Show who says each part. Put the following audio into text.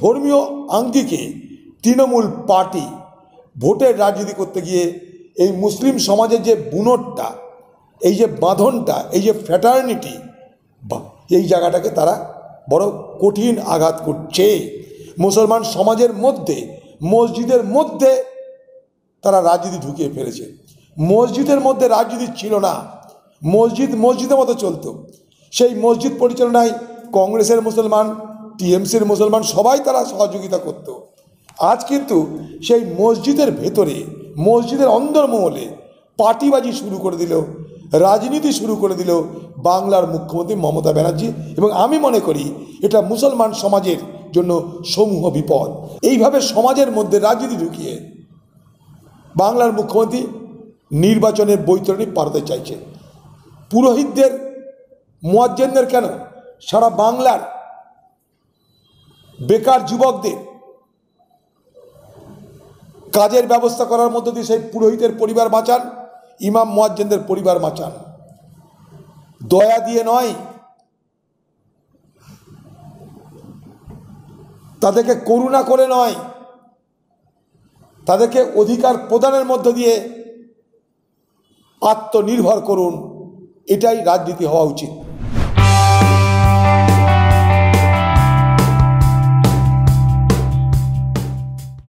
Speaker 1: ধর্মীয় আঙ্গিকে তৃণমূল পার্টি ভোটের রাজনীতি করতে গিয়ে এই মুসলিম সমাজের যে বুনটটা এই যে বাঁধনটা এই যে ফ্যাটার্নিটি এই জায়গাটাকে তারা বড় কঠিন আঘাত করছে মুসলমান সমাজের মধ্যে মসজিদের মধ্যে তারা রাজনীতি ঢুকিয়ে ফেলেছে মসজিদের মধ্যে রাজনীতি ছিল না মসজিদ মসজিদের মতো চলত সেই মসজিদ পরিচালনায় কংগ্রেসের মুসলমান টিএমসির মুসলমান সবাই তারা সহযোগিতা করত। আজ কিন্তু সেই মসজিদের ভেতরে মসজিদের অন্দরমহলে পার্টিবাজি শুরু করে দিল রাজনীতি শুরু করে দিল বাংলার মুখ্যমন্ত্রী মমতা ব্যানার্জি এবং আমি মনে করি এটা মুসলমান সমাজের জন্য সমূহ বিপদ এইভাবে সমাজের মধ্যে রাজনীতি ঢুকিয়ে বাংলার মুখ্যমন্ত্রী নির্বাচনের বৈতরণী পারতে চাইছে পুরোহিতদের মোয়াজ্জেনদের কেন সারা বাংলার বেকার যুবকদের কাজের ব্যবস্থা করার মধ্য দিয়ে সেই পুরোহিতের পরিবার বাঁচান ইমাম মোয়াজ্জেনদের পরিবার বাঁচান দয়া দিয়ে নয় তাদেরকে করুণা করে নয় তাদেরকে অধিকার প্রদানের মধ্য দিয়ে আত্মনির্ভর করুন এটাই রাজনীতি হওয়া উচিত